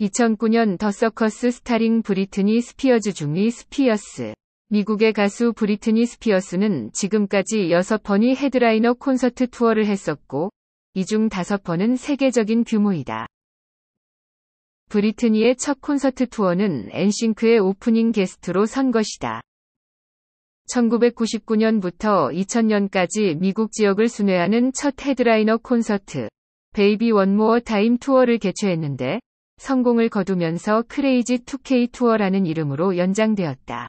2009년 더 서커스 스타링 브리트니 스피어즈 중리 스피어스 미국의 가수 브리트니 스피어스는 지금까지 6번이 헤드라이너 콘서트 투어를 했었고 이 중 5번은 세계적인 규모이다. 브리트니의 첫 콘서트 투어는 엔싱크의 오프닝 게스트로 선 것이다. 1999년부터 2000년까지 미국 지역을 순회하는 첫 헤드라이너 콘서트 베이비 원모어 타임 투어를 개최했는데 성공을 거두면서 크레이지 2K 투어라는 이름으로 연장되었다.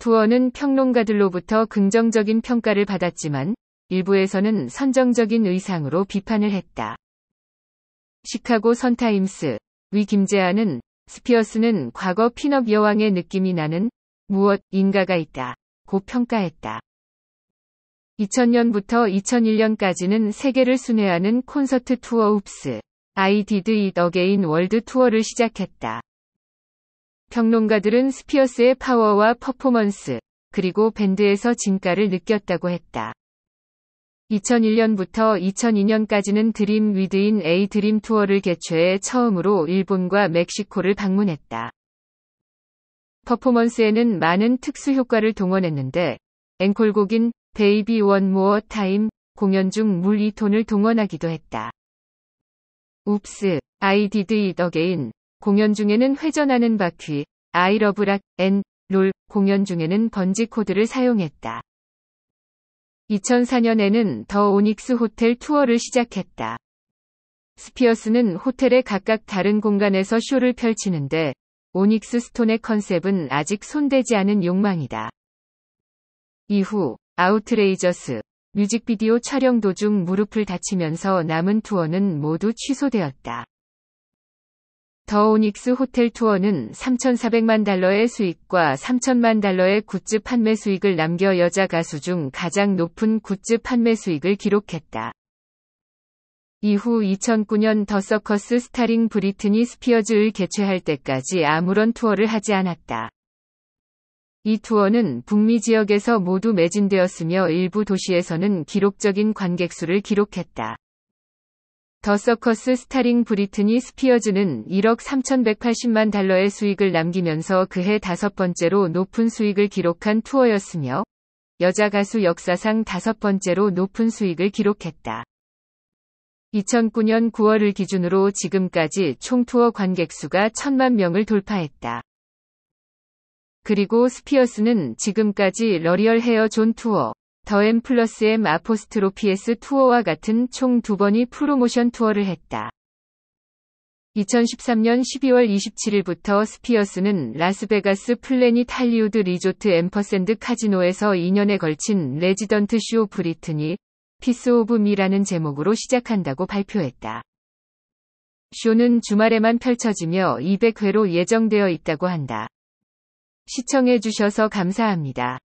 투어는 평론가들로부터 긍정적인 평가를 받았지만 일부에서는 선정적인 의상으로 비판을 했다. 시카고 선타임스 위김재아는 스피어스는 과거 핀업 여왕의 느낌이 나는 무엇인가가 있다. 고 평가했다. 2000년부터 2001년까지는 세계를 순회하는 콘서트 투어 웁스 I did it again 월드 투어를 시작했다. 평론가들은 스피어스의 파워와 퍼포먼스, 그리고 밴드에서 진가를 느꼈다고 했다. 2001년부터 2002년까지는 드림 위드인 A 드림 투어를 개최해 처음으로 일본과 멕시코를 방문했다. 퍼포먼스에는 많은 특수 효과를 동원했는데 앵콜곡인 베이비 원 모어 타임 공연 중물 2톤을 동원하기도 했다. 웁스, I did it again. 공연 중에는 회전하는 바퀴, I love rock and 롤 공연 중에는 번지 코드를 사용했다. 2004년에는 더 오닉스 호텔 투어를 시작했다. 스피어스는 호텔의 각각 다른 공간에서 쇼를 펼치는데 오닉스 스톤의 컨셉은 아직 손대지 않은 욕망이다. 이후 아우트레이저스, 뮤직비디오 촬영 도중 무릎을 다치면서 남은 투어는 모두 취소되었다. 더 오닉스 호텔 투어는 3,400만 달러의 수익과 3천만 달러의 굿즈 판매 수익을 남겨 여자 가수 중 가장 높은 굿즈 판매 수익을 기록했다. 이후 2009년 더 서커스 스타링 브리트니 스피어즈를 개최할 때까지 아무런 투어를 하지 않았다. 이 투어는 북미 지역에서 모두 매진되었으며 일부 도시에서는 기록적인 관객수를 기록했다. 더 서커스 스타링 브리트니 스피어즈는 1억 3,180만 달러의 수익을 남기면서 그해 다섯 번째로 높은 수익을 기록한 투어였으며 여자 가수 역사상 다섯 번째로 높은 수익을 기록했다. 2009년 9월을 기준으로 지금까지 총 투어 관객수가 천만 명을 돌파했다. 그리고 스피어스는 지금까지 러리얼 헤어 존 투어, 더엠 플러스 엠 아포스트로피에스 투어와 같은 총 두 번이 프로모션 투어를 했다. 2013년 12월 27일부터 스피어스는 라스베가스 플래닛 할리우드 리조트 앰퍼샌드 카지노에서 2년에 걸친 레지던트 쇼 브리트니 피스 오브 미라는 제목으로 시작한다고 발표했다. 쇼는 주말에만 펼쳐지며 200회로 예정되어 있다고 한다. 시청해주셔서 감사합니다.